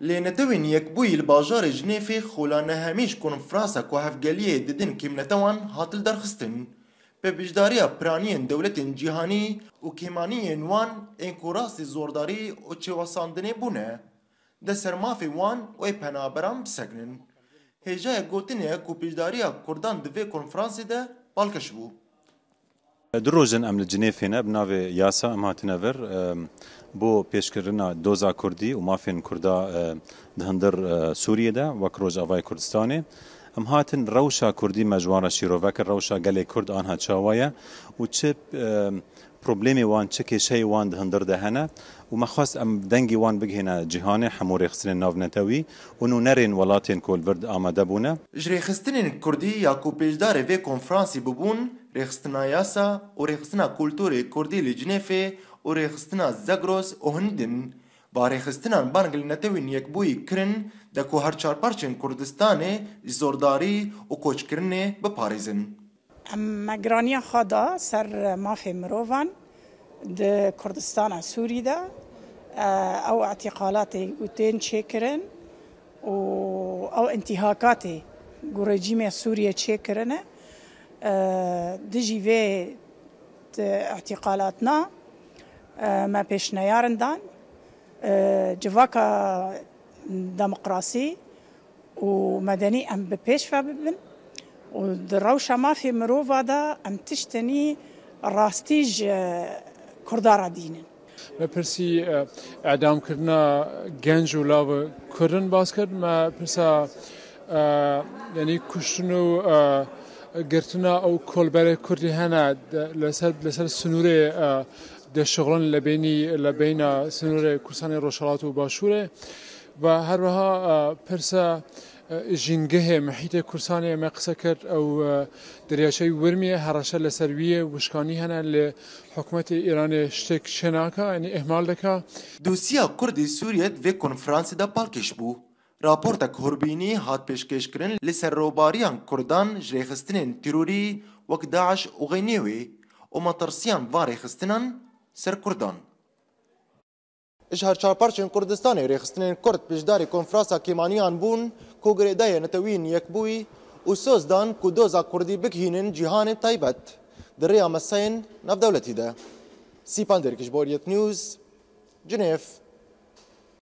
لنتوين يكبوي الباجار جنيفي خولا نهاميش كون فراسا كوهف هفقالية ددن كيم نتوان هاتل درخستن ببجداريا برانيين دولتين جيهاني وكيمانيين وان وان انكوراسي زورداري و چواساندني بونه ده مافي وان وي پنابران بسکنن هجا گوتنه کو بجداريا كردان كون کنفرانسی ده بالكشبو بو دروجن ام لجنيف هنا بنافي ياسا ام هاتنافر بۆ پێشکردنا دۆزا کوردی و مافێن کووردا هەندر سووریەدا وەک ڕۆژاوای کوردستانێ ئەم هاتن ڕەوشا کوردی مەژوانە شیرۆڤەکە ڕەوشا گەلێک کورد ئاها چاوایە و چ پرۆبلێمی وان چ کێشەی وان هەندر دەهەنە و مەخواست ئەم دەنگی وان بگهێنە جیهانێ هەمووری خستنێن ناونەتەوی و و نەرێن وڵاتێن کۆلبرد ئامادەبوونە ژێخستنین کوردی یاکو پێشدارێ بێ کۆنفرانسی ببوون ڕێخستنا یاسا و ڕێخستنا کولتوری کوردی لە جنێفێ û rêxistina Zagros û Hindên barêxistinan bangil netewên yekbûyî kirin de ku her çarparçên Kurdistanê ji zordarî û koçkirinê biparêzin. Em megiraniya xwe da ser mafê mirovan di Kurdistana Sûrî de ew etîqalatê gotên çêkirin û ew intihakatê gu rejîmê Sûriye çêkirine dijî vê etîqalatna ما بيش نیارن دان آه، جواکا دموقراسی و ام بيش فابن والروشة ما في مروفا دا ام تشتني راستيج آه، كردارا دينن ما برسي آه، اعدام كرنا جنج و لاو کردن باز کرد ما برسا يعني كشتنو گرتنا او کلبر کردی هنه لسر سنوره ده شغلان لبینی لبین سنور کورسان روشالات و باشوره و هر وها پرسا جینگه محیط کورسان ما قصه کرد او دریاچه ورمی هرشه لسروی وشکانی هنه ل حکومت ایران شتک شناکا یعنی اهمال دکا دوسیا کرد سوریه و کنفرانس دا پالکش بو راپورتا کوربینی هات پیشکش کرن لسر روباریان کردان جریخستنین تیروری وک داعش و غینیوی او مترسیان واری خستنن سر کردان اجهر چارپارچن کردستان ریخستنین کرد پیشداری کنفرانسا کیمانیان بون کو گریدای نتوین یکبوی او سوز دان کو دوزا کردی بکهینن جهان تایبت در ریا مسین نف دولتی ده سیپان درکش باریت نیوز جنیف